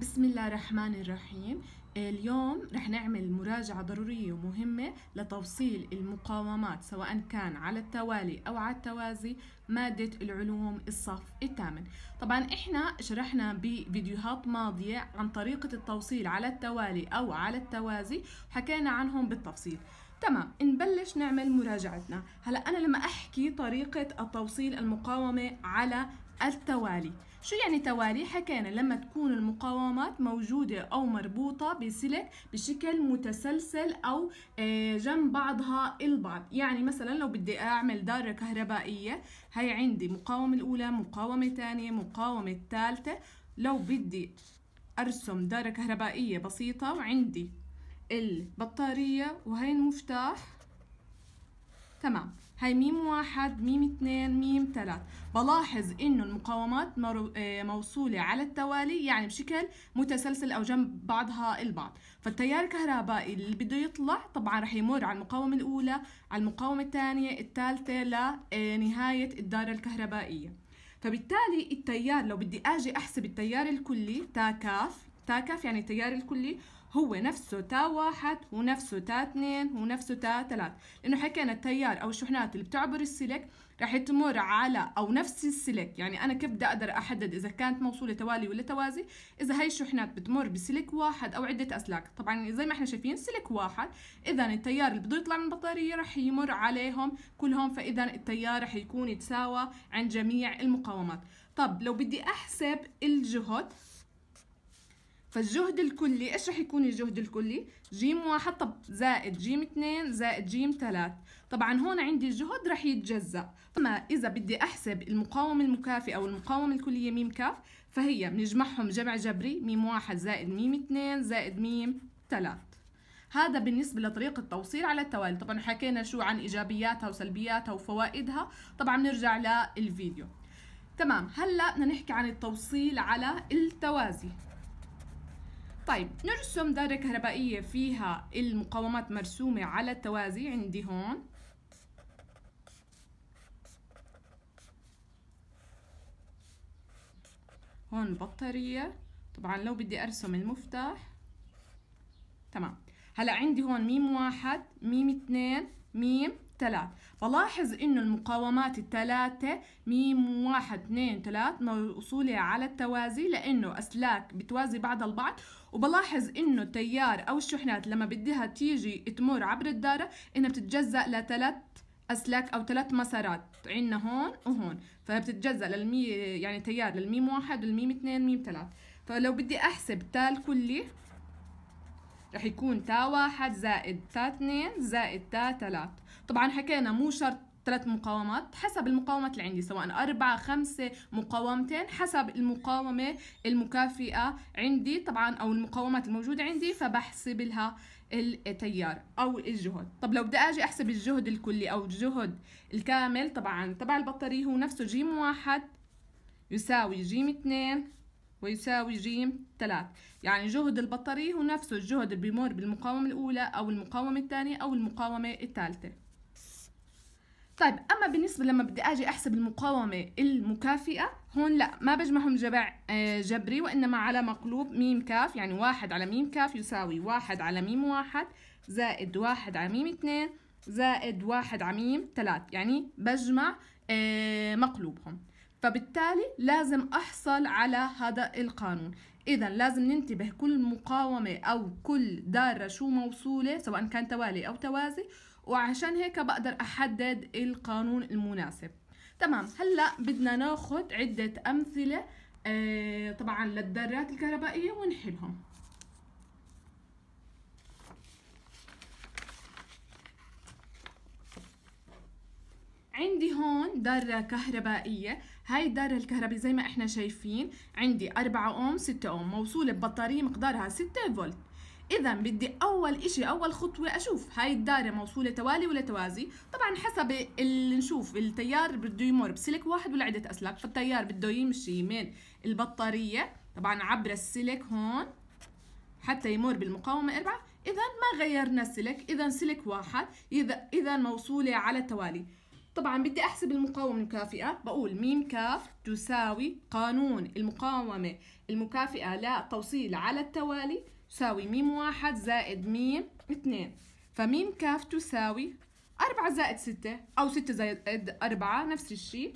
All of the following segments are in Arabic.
بسم الله الرحمن الرحيم اليوم رح نعمل مراجعة ضرورية ومهمة لتوصيل المقاومات سواء كان على التوالي أو على التوازي مادة العلوم الصف الثامن طبعا احنا شرحنا بفيديوهات ماضية عن طريقة التوصيل على التوالي أو على التوازي حكينا عنهم بالتفصيل تمام نبلش نعمل مراجعتنا هلا أنا لما أحكي طريقة التوصيل المقاومة على التوالي شو يعني توالي؟ حكينا لما تكون المقاومات موجودة أو مربوطة بسلك بشكل متسلسل أو آه، جنب بعضها البعض يعني مثلا لو بدي أعمل دارة كهربائية هي عندي مقاومة الأولى مقاومة ثانية مقاومة ثالثة لو بدي أرسم دارة كهربائية بسيطة وعندي البطارية وهي المفتاح تمام هاي ميم واحد ميم اثنين ميم ثلاث بلاحظ انه المقاومات آه، موصولة على التوالي يعني بشكل متسلسل او جنب بعضها البعض فالتيار الكهربائي اللي بده يطلع طبعا رح يمر على المقاومة الاولى على المقاومة الثانية الثالثة لنهاية آه، الدارة الكهربائية فبالتالي التيار لو بدي اجي احسب التيار الكلي تا كاف تا كاف يعني التيار الكلي هو نفسه تا واحد ونفسه تا اثنين ونفسه تا ثلاث لأنه حكينا التيار أو الشحنات اللي بتعبر السلك رح تمر على أو نفس السلك يعني أنا كيف بدي أقدر أحدد إذا كانت موصولة توالي ولا توازي إذا هاي الشحنات بتمر بسلك واحد أو عدة أسلاك طبعا زي ما احنا شايفين سلك واحد إذا التيار اللي بده يطلع من البطارية رح يمر عليهم كلهم فإذا التيار رح يكون يتساوى عند جميع المقاومات طب لو بدي أحسب الجهد فالجهد الكلي ايش رح يكون الجهد الكلي جيم واحد طب زائد جيم اثنين زائد جيم ثلاث طبعا هون عندي الجهد رح يتجزأ اما اذا بدي احسب المقاومة المكافئة او المقاومة الكلية ميم كاف فهي بنجمعهم جمع جبري ميم واحد زائد ميم اثنين زائد ميم ثلاث هذا بالنسبة لطريقة توصيل على التوالي طبعا حكينا شو عن إيجابياتها وسلبياتها وفوائدها طبعا بنرجع للفيديو تمام هلأ بدنا نحكي عن التوصيل على التوازي طيب نرسم دارة كهربائية فيها المقاومات مرسومة على التوازي عندي هون هون البطارية طبعا لو بدي أرسم المفتاح تمام هلا عندي هون ميم واحد ميم اتنين ميم ثلاث فلاحظ انه المقاومات الثلاثة ميم واحد اثنين ثلاث موصولة على التوازي لانه اسلاك بتوازي بعض البعض وبلاحظ انه التيار او الشحنات لما بدها تيجي تمر عبر الدارة انها بتتجزأ لثلاث اسلاك او ثلاث مسارات عندنا هون وهون فبتتجزأ للمي يعني تيار للميم واحد والميم اثنين ميم ثلاث فلو بدي احسب تا الكلي رح يكون تا واحد زائد تا اثنين زائد تا ثلاث طبعا حكينا مو شرط ثلاث مقاومات حسب المقاومات اللي عندي سواء أربعة خمسة مقاومتين حسب المقاومة المكافئة عندي طبعا أو المقاومات الموجودة عندي فبحسب لها التيار أو الجهد طب لو بدي أجي أحسب الجهد الكلي أو الجهد الكامل طبعا تبع البطارية هو نفسه جيم واحد يساوي جيم اثنين ويساوي جيم ثلاث يعني جهد البطارية هو نفسه الجهد اللي بيمر بالمقاومة الأولى أو المقاومة الثانية أو المقاومة الثالثة طيب اما بالنسبه لما بدي اجي احسب المقاومه المكافئه هون لا ما بجمعهم جبع آه، جبري وانما على مقلوب ميم كاف يعني واحد على ميم كاف يساوي واحد على ميم واحد زائد واحد على ميم اثنين زائد واحد على ميم ثلاث يعني بجمع آه، مقلوبهم فبالتالي لازم أحصل على هذا القانون إذا لازم ننتبه كل مقاومة أو كل دارة شو موصولة سواء كان توالي أو توازي وعشان هيك بقدر أحدد القانون المناسب تمام هلا بدنا ناخد عدة أمثلة آه، طبعا للذرات الكهربائية ونحلهم عندي هون ذرة كهربائية هاي الذرة الكهربائية زي ما احنا شايفين عندي 4 اوم 6 اوم موصولة ببطارية مقدارها 6 فولت اذا بدي اول اشي اول خطوه اشوف هاي الدايره موصوله توالي ولا توازي طبعا حسب اللي نشوف التيار بده يمر بسلك واحد ولا عده اسلاك فالتيار بده يمشي من البطاريه طبعا عبر السلك هون حتى يمر بالمقاومه اربعه اذا ما غيرنا السلك اذا سلك واحد اذا اذا موصوله على التوالي طبعا بدي احسب المقاومه المكافئه بقول ميم كاف تساوي قانون المقاومه المكافئه توصيل على التوالي تساوي ميم واحد زائد ميم اثنين فميم كاف تساوي أربعة زائد ستة أو ستة زائد أربعة نفس الشيء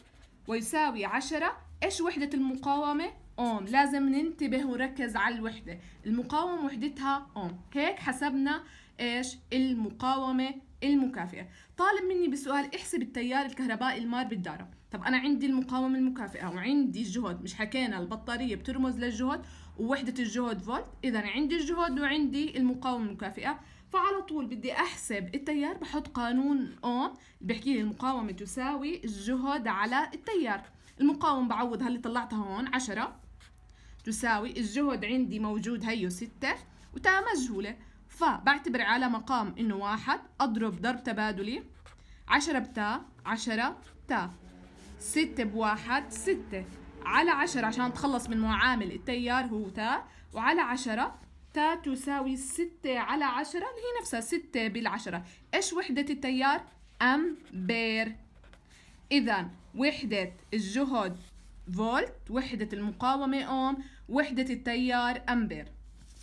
ويساوي عشرة إيش وحدة المقاومة؟ أوم لازم ننتبه ونركز على الوحدة المقاومة وحدتها أوم هيك حسبنا إيش المقاومة المكافئة طالب مني بسؤال احسب التيار الكهربائي المار بالدارة طب أنا عندي المقاومة المكافئة وعندي الجهد مش حكينا البطارية بترمز للجهد ووحدة الجهد فولت إذا عندي الجهد وعندي المقاومة المكافئة فعلى طول بدي أحسب التيار بحط قانون أوم بحكي لي المقاومة تساوي الجهد على التيار المقاومة بعوضها اللي طلعتها هون عشرة تساوي الجهد عندي موجود هيو ستة وتا مجهولة فبعتبر على مقام إنه واحد أضرب ضرب تبادلي عشرة بتا عشرة تا ستة بواحد ستة على عشرة عشان تخلص من معامل التيار هو تا وعلى عشرة تا تساوي ستة على عشرة اللي هي نفسها ستة بالعشرة إيش وحدة التيار؟ أمبير إذا وحدة الجهد فولت وحدة المقاومة أوم وحدة التيار أمبير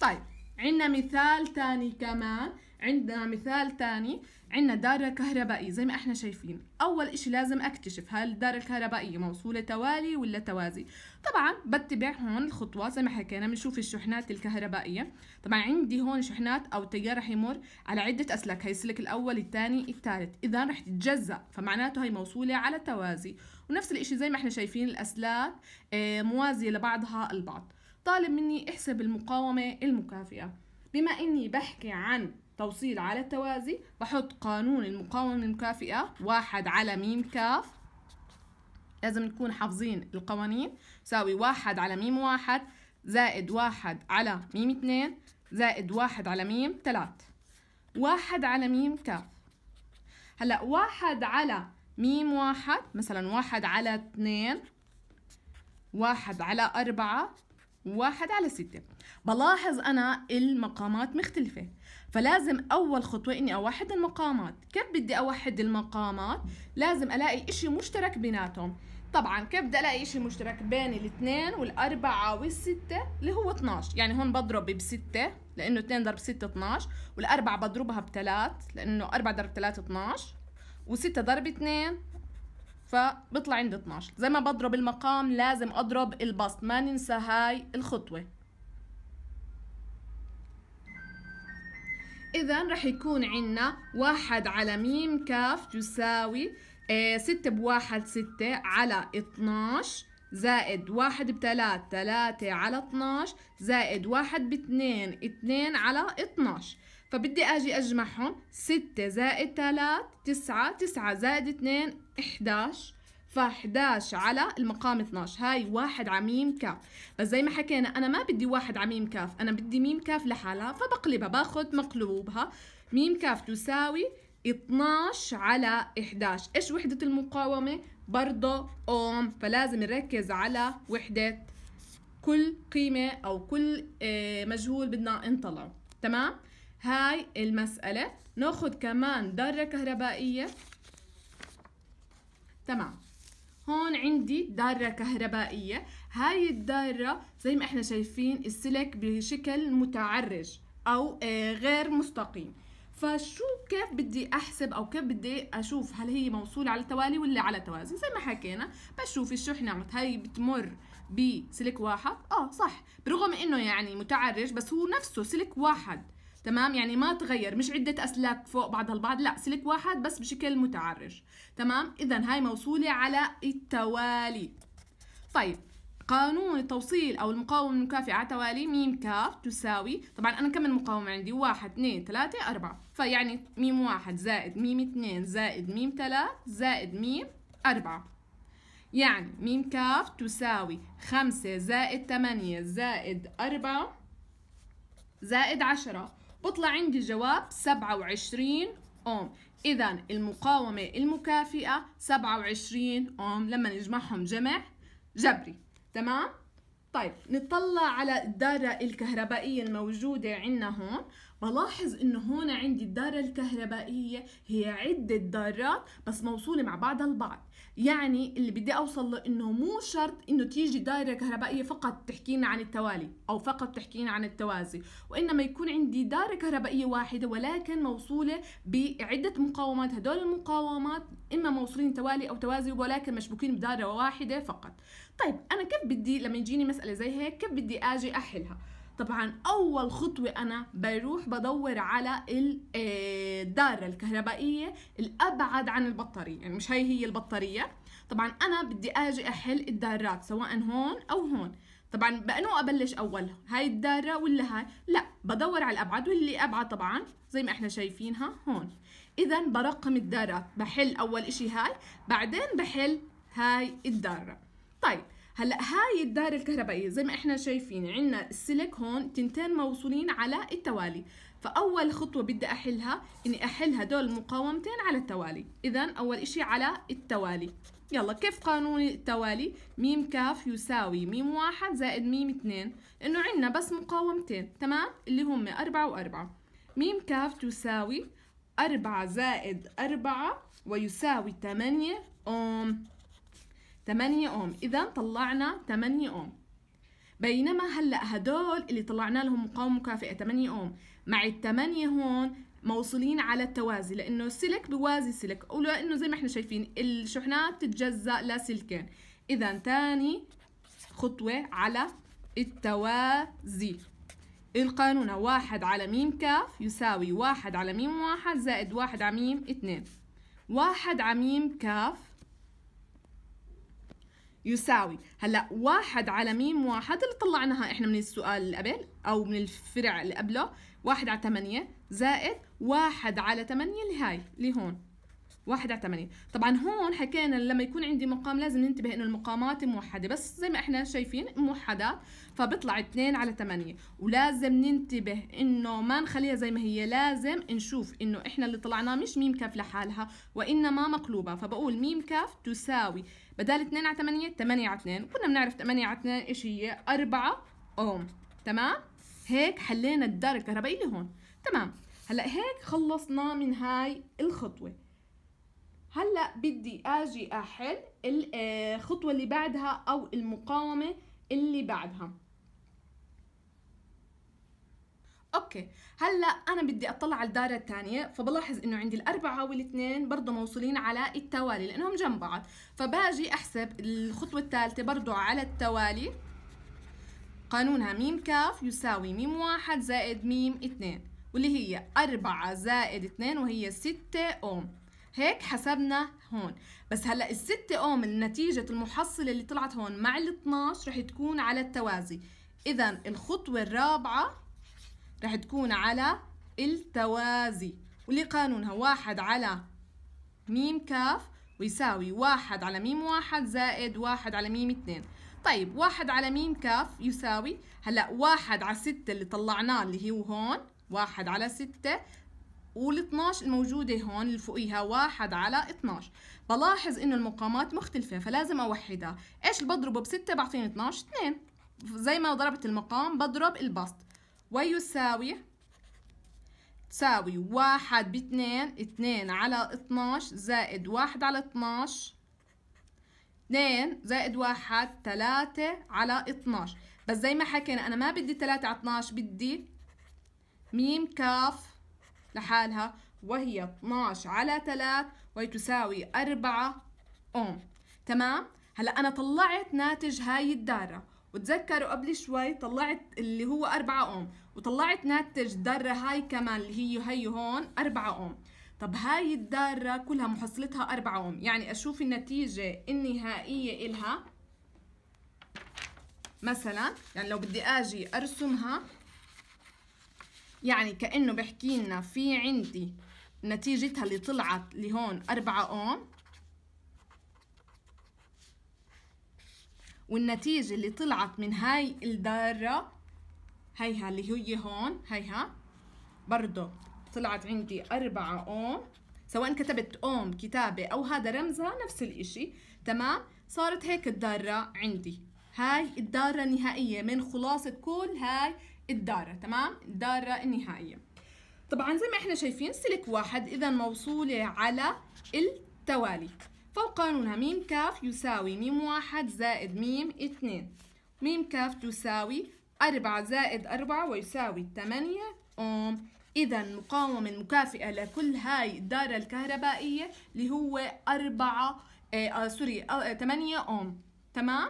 طيب عندنا مثال تاني كمان عندنا مثال تاني عندنا دارة كهربائية زي ما احنا شايفين اول اشي لازم اكتشف هل الدارة الكهربائية موصولة توالي ولا توازي طبعا بتبع هون الخطوة زي ما حكينا بنشوف الشحنات الكهربائية طبعا عندي هون شحنات او تيار رح يمر على عدة اسلاك هي السلك الاول الثاني الثالث اذا رح تتجزأ فمعناته هي موصولة على توازي ونفس الاشي زي ما احنا شايفين الاسلاك آه، موازية لبعضها البعض طالب مني احسب المقاومة المكافئة بما اني بحكي عن توصيل على التوازي بحط قانون المقاومة المكافئة واحد على ميم كاف لازم نكون حافظين القوانين ساوي واحد على ميم واحد زائد واحد على ميم اثنين زائد واحد على ميم ثلاث واحد على ميم كاف هلأ واحد على ميم واحد مثلا واحد على اثنين واحد على أربعة واحد على ستة بلاحظ أنا المقامات مختلفة فلازم اول خطوه اني اوحد المقامات كيف بدي اوحد المقامات لازم الاقي اشي مشترك بيناتهم طبعا كيف بدي الاقي شيء مشترك بين الاثنين والاربعه والسته اللي هو 12 يعني هون بضرب بسته لانه 2 ضرب 6 12 والاربعه بضربها بثلاث لانه 4 ضرب 3 12 و6 ضرب 2 فبطلع عندي 12 زي ما بضرب المقام لازم اضرب البسط ما ننسى هاي الخطوه إذا رح يكون عنا واحد على ميم كاف تساوي إيه، ستة بواحد ستة على اتناش زائد واحد بتلات تلاتة على اتناش زائد واحد باتنين اتنين على اتناش فبدي أجي أجمعهم ستة زائد تلات تسعة تسعة زائد اتنين احداش ف11 على المقام 12 هاي واحد عميم كاف بس زي ما حكينا أنا ما بدي واحد عميم كاف أنا بدي ميم كاف لحالها فبقلبها باخد مقلوبها ميم كاف تساوي 12 على 11 إيش وحدة المقاومة؟ برضه أوم فلازم نركز على وحدة كل قيمة أو كل آه، مجهول بدنا نطلعه تمام؟ هاي المسألة ناخد كمان ذرة كهربائية تمام هون عندي دارة كهربائية هاي الدارة زي ما احنا شايفين السلك بشكل متعرج او آه، غير مستقيم فشو كيف بدي احسب او كيف بدي اشوف هل هي موصوله على توالي ولا على توازي زي ما حكينا بشوف الشحنه هاي بتمر بسلك واحد اه صح برغم انه يعني متعرج بس هو نفسه سلك واحد تمام يعني ما تغير مش عدة أسلاك فوق بعضها البعض لا سلك واحد بس بشكل متعرج تمام إذا هاي موصولة على التوالي طيب قانون التوصيل أو المقاومة المكافئة على توالي ميم كاف تساوي طبعا أنا كم المقاومة عندي واحد اثنين ثلاثة أربعة فيعني ميم واحد زائد ميم اثنين زائد ميم ثلاث زائد ميم أربعة يعني ميم كاف تساوي خمسة زائد ثمانية زائد أربعة زائد عشرة بطلع عندي جواب 27 أوم إذا المقاومة المكافئة 27 أوم لما نجمعهم جمع جبري تمام؟ طيب نطلع على الدارة الكهربائية الموجودة عندنا هون بلاحظ انه هون عندي الدارة الكهربائية هي عدة دارات بس موصولة مع بعضها البعض يعني اللي بدي اوصل له انه مو شرط انه تيجي دائره كهربائيه فقط تحكينا عن التوالي او فقط تحكينا عن التوازي وانما يكون عندي دائره كهربائيه واحده ولكن موصوله بعده مقاومات هدول المقاومات اما موصولين توالي او توازي ولكن مشبوكين بدائره واحده فقط طيب انا كيف بدي لما يجيني مساله زي هيك كيف بدي اجي احلها طبعا اول خطوه انا بروح بدور على آه، الداره الكهربائيه الابعد عن البطاريه يعني مش هي هي البطاريه طبعا انا بدي اجي احل الدارات سواء هون او هون طبعا بانو ابلش اول هاي الداره ولا هاي لا بدور على الابعد واللي ابعد طبعا زي ما احنا شايفينها هون اذا برقم الدارات بحل اول اشي هاي بعدين بحل هاي الداره طيب هلا هاي الدائره الكهربائيه زي ما احنا شايفين عندنا السلك هون تنتين موصولين على التوالي فاول خطوه بدي احلها اني احل هدول المقاومتين على التوالي اذا اول اشي على التوالي يلا كيف قانون التوالي ميم كاف يساوي ميم واحد زائد ميم اتنين لانه عندنا بس مقاومتين تمام اللي هم أربعة وأربعة ميم كاف تساوي أربعة زائد أربعة ويساوي تمانية أوم 8 اوم اذا طلعنا 8 اوم بينما هلا هدول اللي طلعنا لهم مقاومه مكافئه 8 اوم مع ال8 هون موصولين على التوازي لانه السلك بوازي سلك ولانه زي ما احنا شايفين الشحنات بتتجزا لسلكين اذا ثاني خطوه على التوازي القانون واحد على ميم كاف يساوي واحد على ميم واحد زائد واحد على ميم اتنين واحد على ميم كاف يساوي هلا واحد على ميم واحد اللي طلعناها احنا من السؤال اللي قبل او من الفرع اللي قبله واحد على ثمانية زائد واحد على ثمانية اللي هاي اللي هون واحد على ثمانية طبعا هون حكينا لما يكون عندي مقام لازم ننتبه انه المقامات موحدة بس زي ما احنا شايفين موحدات فبطلع اثنين على ثمانية ولازم ننتبه انه ما نخليها زي ما هي لازم نشوف انه احنا اللي طلعناه مش ميم كاف لحالها وانما مقلوبة فبقول ميم كاف تساوي بدال 2 على 8 8 على 2 كنا بنعرف 8 على 2 ايش هي 4 اوم تمام هيك حلينا الدار الكهربائي هون تمام هلا هيك خلصنا من هاي الخطوه هلا بدي اجي احل الخطوه آه، اللي بعدها او المقاومه اللي بعدها اوكي هلا انا بدي اطلع على الدائره الثانيه فبلاحظ انه عندي الاربعه والاثنين برضه موصولين على التوالي لانهم جنب بعض فباجي احسب الخطوه الثالثه برضه على التوالي قانونها ميم كاف يساوي ميم واحد زائد ميم اثنين واللي هي أربعة زائد اثنين وهي ستة أوم هيك حسبنا هون بس هلا الستة أوم النتيجة المحصلة اللي طلعت هون مع الاثناش 12 رح تكون على التوازي إذا الخطوة الرابعة رح تكون على التوازي واللي قانونها واحد على ميم كاف ويساوي واحد على ميم واحد زائد واحد على ميم اثنين طيب واحد على ميم كاف يساوي هلأ واحد على ستة اللي طلعناه اللي هو هون واحد على ستة وال12 الموجودة هون اللي فوقيها واحد على 12 بلاحظ انه المقامات مختلفة فلازم اوحدها ايش اللي بضربه بستة بعطيني 12 اثنين زي ما ضربت المقام بضرب البسط ويساوي تساوي واحد باتنين اتنين على اتناش زائد واحد على اتناش اتنين زائد واحد تلاتة على اتناش بس زي ما حكينا انا ما بدي تلاتة على اتناش بدي ميم كاف لحالها وهي اتناش على تلات وهي تساوي 4 أوم تمام؟ هلا أنا طلعت ناتج هاي الدارة وتذكروا قبل شوي طلعت اللي هو 4 اوم وطلعت ناتج الدارة هاي كمان اللي هي هي هون 4 اوم طب هاي الدارة كلها محصلتها 4 اوم يعني اشوف النتيجه النهائيه الها مثلا يعني لو بدي اجي ارسمها يعني كانه بحكي لنا في عندي نتيجتها اللي طلعت لهون 4 اوم والنتيجة اللي طلعت من هاي الدارة هيها اللي هي هون هيها برضه طلعت عندي أربعة أوم سواء كتبت أوم كتابة أو هذا رمزها نفس الإشي تمام صارت هيك الدارة عندي هاي الدارة النهائية من خلاصة كل هاي الدارة تمام الدارة النهائية طبعا زي ما احنا شايفين سلك واحد إذا موصولة على التوالي فوق قانونها م ك يساوي م واحد زائد م اثنين م ك تساوي أربعة زائد أربعة ويساوي ثمانية أوم إذا المقاومة المكافئة لكل هاي الدارة الكهربائية اللي هو أربعة آه, آه سوري آه أوم آه، تمام؟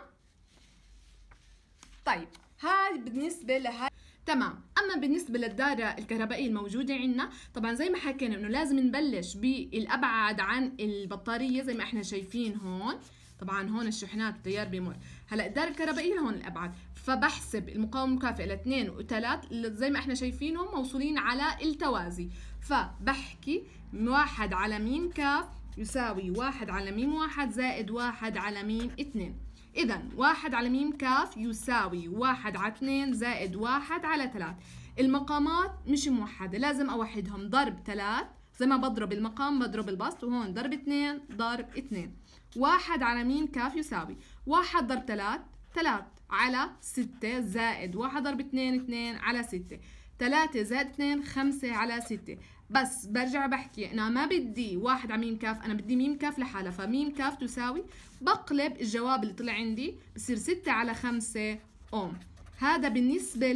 طيب هاي بالنسبة لهاي تمام اما بالنسبه للداره الكهربائيه الموجوده عندنا طبعا زي ما حكينا انه لازم نبلش بالابعد عن البطاريه زي ما احنا شايفين هون طبعا هون الشحنات والتيار بيمر هلا الدارة الكهربائيه هون الابعاد فبحسب المقاومه المكافئه لاثنين وثلاث زي ما احنا شايفينهم موصولين على التوازي فبحكي واحد على ميم كاف يساوي واحد على ميم واحد زائد واحد على ميم اثنين إذا واحد على ميم كاف يساوي واحد على اثنين زائد واحد على ثلاث المقامات مش موحدة لازم أوحدهم ضرب ثلاث زي ما بضرب المقام بضرب البسط وهون ضرب اثنين ضرب اثنين واحد على ميم كاف يساوي واحد ضرب ثلاث ثلاث على ستة زائد واحد ضرب اثنين اثنين على ستة ثلاثة زائد اثنين خمسة على ستة بس برجع بحكي انا ما بدي واحد على ميم كاف انا بدي ميم كاف لحالها فميم كاف تساوي بقلب الجواب اللي طلع عندي بصير 6 على 5 اوم هذا بالنسبة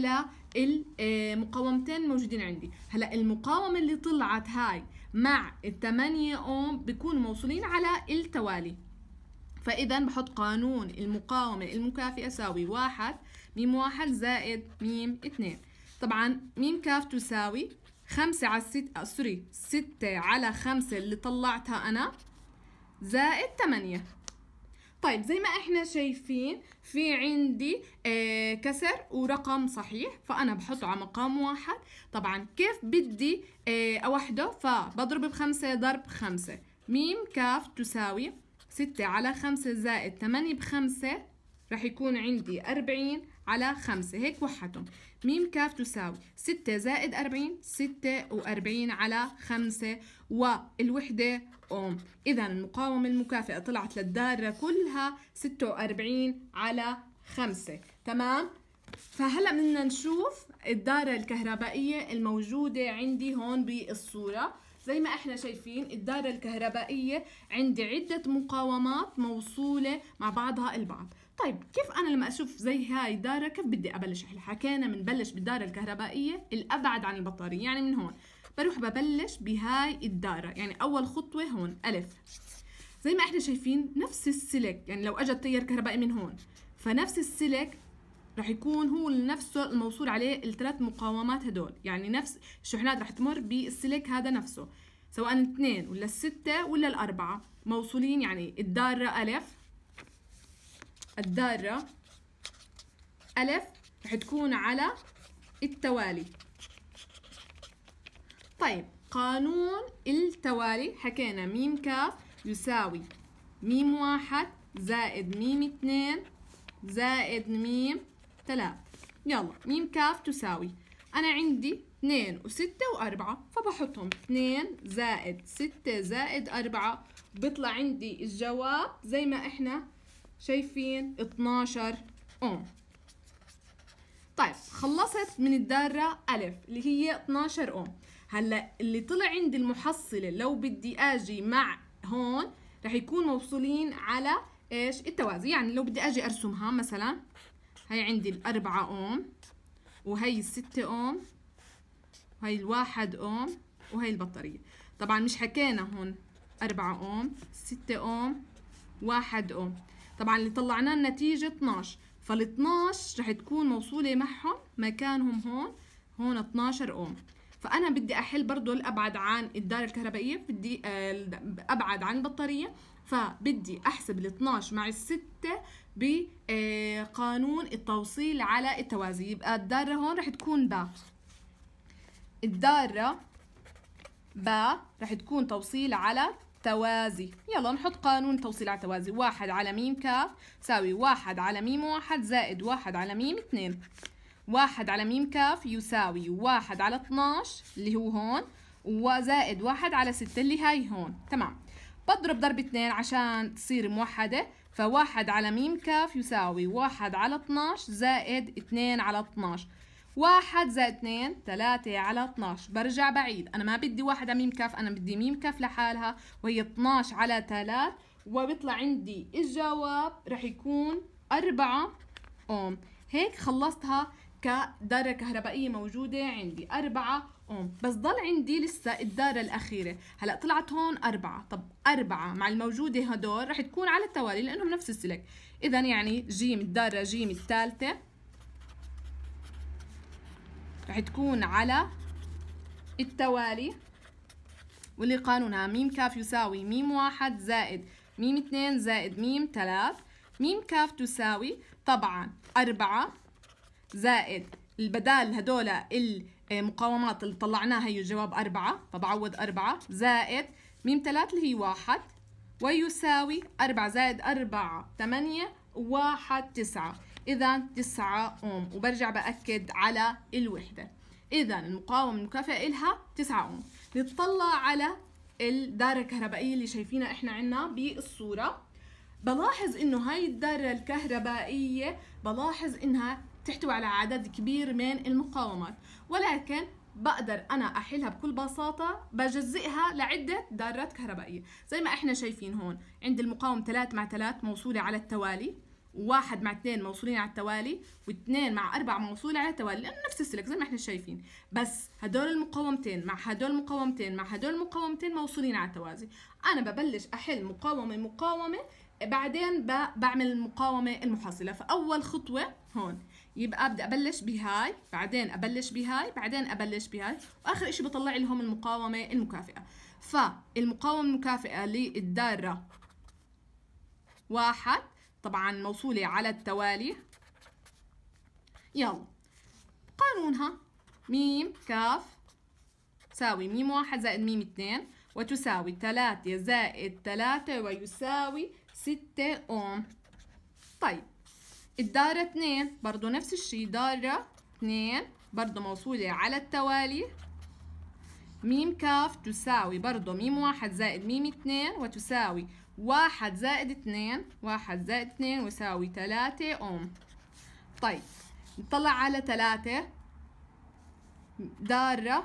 للمقاومتين آه، موجودين عندي هلا المقاومة اللي طلعت هاي مع الثمانية اوم بيكونوا موصولين على التوالي فإذا بحط قانون المقاومة المكافئة ساوي واحد ميم واحد زائد ميم اثنين طبعا ميم كاف تساوي خمسة على ست آه، سوري ستة على خمسة اللي طلعتها أنا زائد تمانية طيب زي ما احنا شايفين في عندي آه كسر ورقم صحيح فانا بحطه على مقام واحد طبعا كيف بدي آه اوحده فبضرب بخمسة ضرب خمسة ميم كاف تساوي ستة على خمسة زائد تمانية بخمسة رح يكون عندي أربعين على خمسة هيك وحدهم م ك تساوي 6 زائد 40 46 على 5 والوحدة أوم إذا المقاومة المكافئة طلعت للدارة كلها 46 على 5 تمام فهلا بدنا نشوف الدارة الكهربائية الموجودة عندي هون بالصورة زي ما احنا شايفين الدارة الكهربائية عندي عدة مقاومات موصولة مع بعضها البعض طيب كيف انا لما اشوف زي هاي داره كيف بدي ابلش احلها حكينا بنبلش بالداره الكهربائيه الابعد عن البطاريه يعني من هون بروح ببلش بهاي الداره يعني اول خطوه هون الف زي ما احنا شايفين نفس السلك يعني لو اجى التيار كهربائي من هون فنفس السلك رح يكون هو نفسه الموصول عليه الثلاث مقاومات هدول يعني نفس الشحنات رح تمر بالسلك هذا نفسه سواء اثنين ولا الستة ولا الأربعة موصولين يعني الدارة ألف الدارة ألف رح تكون على التوالي طيب قانون التوالي حكينا ميم كاف يساوي ميم واحد زائد ميم اتنين زائد ميم ثلاث يلا ميم كاف تساوي أنا عندي اتنين وستة وأربعة فبحطهم اتنين زائد ستة زائد أربعة بيطلع عندي الجواب زي ما احنا شايفين 12 اوم طيب خلصت من الدارة ألف اللي هي 12 اوم هلا اللي طلع عندي المحصلة لو بدي أجي مع هون رح يكون موصولين على إيش التوازي يعني لو بدي أجي أرسمها مثلا هي عندي الأربعة اوم وهي الستة اوم وهي الواحد اوم وهي البطارية طبعا مش حكينا هون أربعة اوم ستة اوم واحد اوم طبعا اللي طلعناه النتيجة 12 فال 12 رح تكون موصولة معهم مكانهم هون هون 12 اوم فانا بدي احل برضه الابعد عن الدار الكهربائيه بدي آه، ابعد عن البطاريه فبدي احسب ال 12 مع الستة بقانون آه، التوصيل على التوازي يبقى الداره هون رح تكون با الداره با رح تكون توصيل على توازي يلا نحط قانون توصيل على توازي واحد على ميم كاف يساوي واحد على ميم واحد زائد واحد على ميم اتنين واحد على ميم كاف يساوي واحد على اتناش اللي هو هون وزائد واحد على ستة اللي هاي هون تمام بضرب ضرب اتنين عشان تصير موحدة فواحد على ميم كاف يساوي واحد على اتناش زائد اتنين على اتناش واحد زائد اثنين ثلاثة على اتناش برجع بعيد أنا ما بدي واحدة ميم كاف أنا بدي ميم كاف لحالها وهي اتناش على تلات وبيطلع عندي الجواب رح يكون أربعة أوم هيك خلصتها كدارة كهربائية موجودة عندي أربعة أوم بس ضل عندي لسه الدارة الأخيرة هلأ طلعت هون أربعة طب أربعة مع الموجودة هدول رح تكون على التوالي لأنهم نفس السلك إذا يعني جيم الدارة جيم الثالثة راح تكون على التوالي واللي قانونها ميم كاف يساوي ميم واحد زائد ميم اثنين زائد ميم ثلاث ميم كاف تساوي طبعا أربعة زائد البدال هدول المقاومات اللي طلعناها هي الجواب أربعة فبعوض أربعة زائد ميم ثلاث اللي هي واحد ويساوي أربعة زائد أربعة ثمانية واحد تسعة إذا 9 أوم وبرجع بأكد على الوحدة إذا المقاومة المكافئة إلها 9 أوم نتطلع على الدارة الكهربائية اللي شايفينها إحنا عنا بالصورة بلاحظ إنه هاي الدارة الكهربائية بلاحظ إنها تحتوي على عدد كبير من المقاومات ولكن بقدر انا احلها بكل بساطه بجزئها لعده دارات كهربائيه زي ما احنا شايفين هون عند المقاوم 3 مع 3 موصوله على التوالي واحد مع اثنين موصولين على التوالي واثنين مع أربعة موصولة على التوالي لأنه نفس السلك زي ما احنا شايفين بس هدول المقاومتين مع هدول المقاومتين مع هدول المقاومتين موصولين على التوازي أنا ببلش أحل مقاومة مقاومة بعدين بعمل المقاومة المحصلة فأول خطوة هون يبقى بدي أبلش بهاي بعدين أبلش بهاي بعدين أبلش بهاي وآخر إشي بطلع لهم المقاومة المكافئة فالمقاومة المكافئة للدارة واحد طبعا موصولة على التوالي يلا قانونها ميم كاف تساوي ميم واحد زائد ميم اتنين وتساوي تلاتة زائد تلاتة ويساوي ستة أوم طيب الدارة اتنين برضو نفس الشي دارة اتنين برضو موصولة على التوالي ميم كاف تساوي برضو ميم واحد زائد ميم اتنين وتساوي واحد زائد اثنين واحد زائد اثنين يساوي تلاتة أم طيب نطلع على تلاتة دارة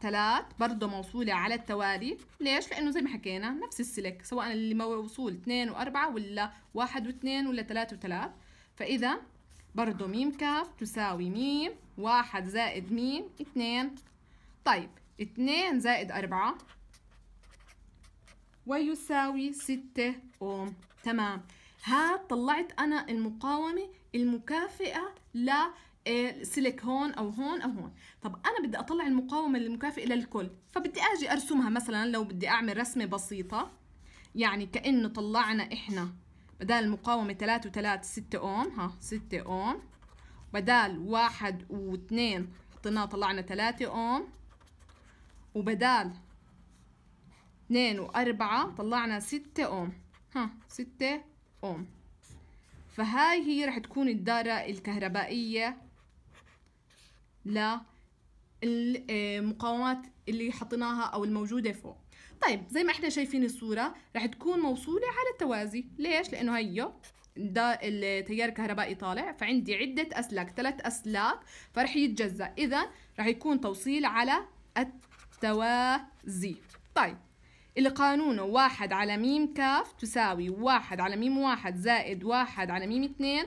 ثلاث برضه موصولة على التوالي ليش؟ لأنه زي ما حكينا نفس السلك سواء اللي موصول اثنين وأربعة ولا واحد واثنين ولا ثلاثة وثلاث فإذا برضه ميم كاف تساوي ميم واحد زائد ميم اثنين طيب اثنين زائد أربعة ويساوي 6 أوم تمام هاد طلعت أنا المقاومة المكافئة ل آه، سلك هون او هون او هون طب انا بدي اطلع المقاومه المكافئه للكل فبدي اجي ارسمها مثلا لو بدي اعمل رسمه بسيطه يعني كانه طلعنا احنا بدال المقاومه 3 و3 6 اوم ها 6 اوم بدال 1 و2 حطيناه طلعنا 3 اوم وبدال 2 و4 طلعنا 6 اوم ها 6 اوم فهاي هي رح تكون الدارة الكهربائية للمقاومات آه، اللي حطيناها او الموجودة فوق طيب زي ما احنا شايفين الصورة رح تكون موصولة على التوازي ليش لانه هيو ده التيار الكهربائي طالع فعندي عدة أسلاك ثلاث أسلاك فرح يتجزأ إذا رح يكون توصيل على التوازي طيب اللي قانونه واحد على ميم كاف تساوي واحد على ميم واحد زائد واحد على ميم اتنين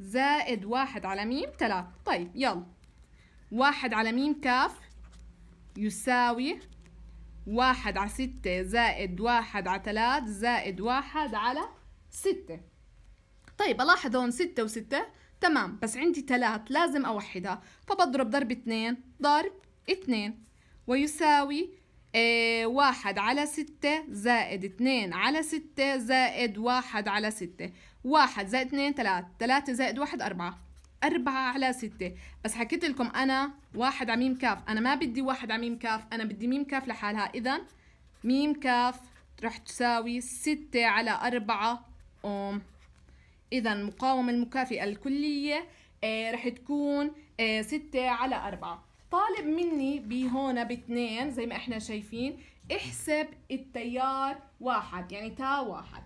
زائد واحد على ميم تلات طيب يلا واحد على ميم كاف يساوي واحد على ستة زائد واحد على تلات زائد واحد على ستة طيب ألاحظ هون ستة وستة تمام بس عندي تلات لازم أوحدها فبضرب ضرب اتنين ضرب اتنين ويساوي آه، واحد على ستة زائد اتنين على ستة زائد واحد على ستة واحد زائد اتنين تلات تلاتة زائد واحد أربعة أربعة على ستة بس حكيت لكم أنا واحد عميم كاف أنا ما بدي واحد عميم كاف أنا بدي ميم كاف لحالها إذا ميم كاف رح تساوي ستة على أربعة أوم إذا المقاومة المكافئة الكلية آه، رح تكون آه، ستة على أربعة طالب مني بهون باثنين زي ما احنا شايفين احسب التيار واحد يعني تا واحد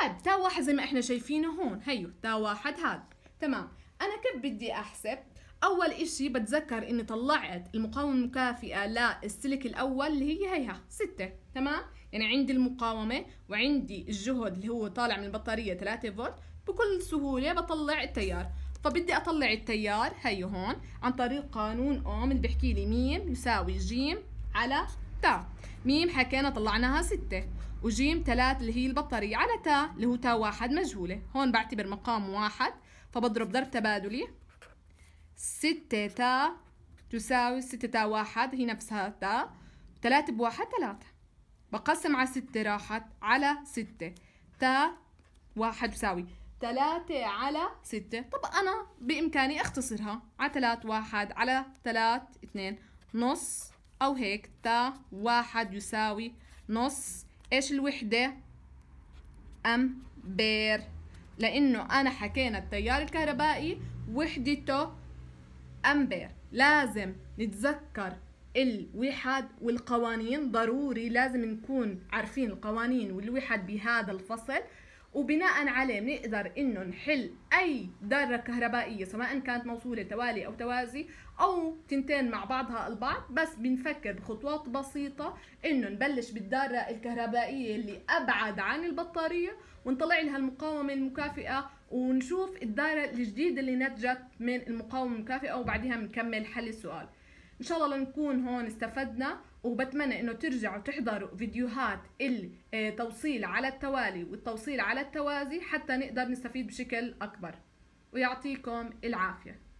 طيب تا واحد زي ما احنا شايفينه هون هيو تا واحد هذا تمام انا كيف بدي احسب اول اشي بتذكر اني طلعت المقاومة المكافئة للسلك الاول اللي هي هيها ستة تمام يعني عندي المقاومة وعندي الجهد اللي هو طالع من البطارية 3 فولت بكل سهولة بطلع التيار فبدي اطلع التيار هيو هون عن طريق قانون اوم اللي بحكي لي ميم يساوي جيم على تا ميم حكينا طلعناها ستة وجيم ثلاث اللي هي البطارية على تا اللي هو تا واحد مجهولة هون بعتبر مقام واحد فبضرب ضرب تبادلي ستة تا تساوي ستة تا واحد هي نفسها تا ثلاثة بواحد ثلاثة بقسم على ستة راحت على ستة تا واحد تساوي 3 على 6 طب أنا بإمكاني أختصرها على 3 1 على 3 2 نص أو هيك تا واحد يساوي نص إيش الوحدة أمبير لأنه أنا حكينا التيار الكهربائي وحدته أمبير لازم نتذكر الوحد والقوانين ضروري لازم نكون عارفين القوانين والوحد بهذا الفصل وبناء عليه بنقدر انه نحل اي دارة كهربائية سواء كانت موصولة توالي او توازي او تنتين مع بعضها البعض بس بنفكر بخطوات بسيطة انه نبلش بالدارة الكهربائية اللي ابعد عن البطارية ونطلع لها المقاومة المكافئة ونشوف الدارة الجديدة اللي نتجت من المقاومة المكافئة وبعدها بنكمل حل السؤال ان شاء الله لنكون هون استفدنا وبتمنى انه ترجعوا تحضروا فيديوهات التوصيل آه، على التوالي والتوصيل على التوازي حتى نقدر نستفيد بشكل اكبر ويعطيكم العافيه